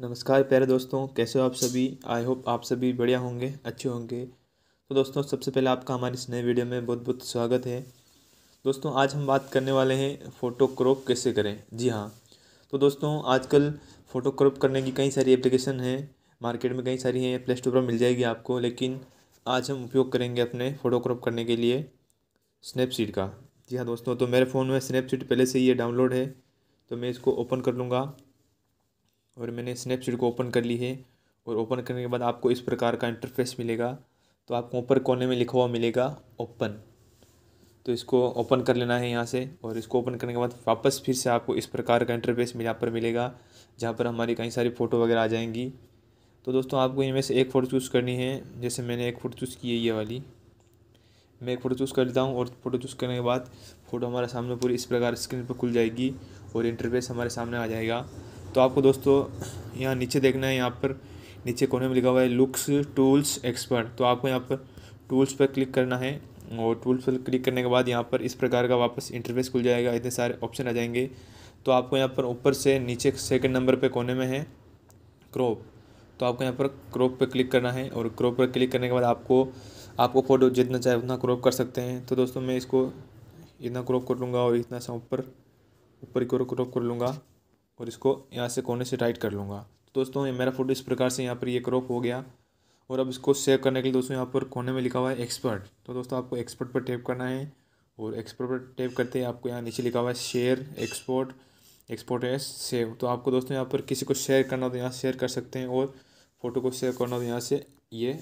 नमस्कार प्यारे दोस्तों कैसे हो आप सभी आई होप आप सभी बढ़िया होंगे अच्छे होंगे तो दोस्तों सबसे पहले आपका हमारे इस नए वीडियो में बहुत बहुत स्वागत है दोस्तों आज हम बात करने वाले हैं फ़ोटो क्रॉप कैसे करें जी हाँ तो दोस्तों आजकल फ़ोटो क्रॉप करने की कई सारी एप्लीकेशन हैं मार्केट में कई सारी हैं प्ले स्टोर पर मिल जाएगी आपको लेकिन आज हम उपयोग करेंगे अपने फ़ोटो क्रॉप करने के लिए स्नैपसीड का जी हाँ दोस्तों तो मेरे फ़ोन में स्नैपसीड पहले से ये डाउनलोड है तो मैं इसको ओपन कर लूँगा और मैंने स्नैपसीड को ओपन कर ली है और ओपन करने के बाद आपको इस प्रकार का इंटरफेस मिलेगा तो आपको ऊपर कोने में लिखा हुआ मिलेगा ओपन तो इसको ओपन कर लेना है यहाँ से और इसको ओपन करने के बाद वापस फिर से आपको इस प्रकार का इंटरफेस यहाँ पर मिलेगा जहाँ पर हमारी कई सारी फ़ोटो वगैरह आ जाएंगी तो दोस्तों आपको इनमें से एक फ़ोटो चूज़ करनी है जैसे मैंने एक फ़ोटो चूज़ की है ये वाली मैं एक फ़ोटो चूज़ कर लेता हूँ और फ़ोटो चूज़ करने के बाद फ़ोटो हमारे सामने पूरी इस प्रकार स्क्रीन पर खुल जाएगी और इंटरफेस हमारे सामने आ जाएगा तो आपको दोस्तों यहाँ नीचे देखना है यहाँ पर नीचे कोने में लिखा हुआ है लुक्स टूल्स एक्सपर्ट तो आपको यहाँ पर टूल्स पर क्लिक करना है और टूल्स पर क्लिक करने के बाद यहाँ पर इस प्रकार का वापस इंटरफेस खुल जाएगा इतने सारे ऑप्शन आ जाएंगे तो आपको यहाँ पर ऊपर से नीचे सेकंड नंबर पे कोने में है क्रॉप तो आपको यहाँ पर क्रॉप पर क्लिक करना है और क्रॉप पर क्लिक करने के बाद आपको आपको फ़ोटो जितना चाहे उतना क्रॉप कर सकते हैं तो दोस्तों मैं इसको इतना क्रॉप कर लूँगा और इतना सा ऊपर ऊपर क्रॉप कर लूँगा और इसको यहाँ से कोने से टाइट कर लूँगा तो दोस्तों ये मेरा फोटो इस प्रकार से यहाँ पर ये क्रॉप हो गया और अब इसको सेव करने के लिए दोस्तों यहाँ पर कोने में लिखा हुआ है एक्सपर्ट तो दोस्तों आपको एक्सपर्ट पर टैप करना है और एक्सपर्ट पर टैप करते हैं आपको यहाँ नीचे लिखा हुआ है share export export as save तो आपको दोस्तों यहाँ पर किसी को शेयर करना हो तो यहाँ शेयर कर सकते हैं और फ़ोटो को सेव करना हो तो यहाँ से ये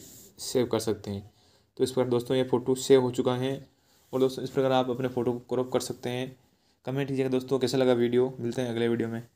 सेव कर सकते हैं तो इस प्रकार दोस्तों ये फ़ोटो सेव हो चुका है और दोस्तों इस प्रकार आप अपने फ़ोटो को क्रॉप कर सकते हैं कमेंट कीजिएगा दोस्तों कैसा लगा वीडियो मिलते हैं अगले वीडियो में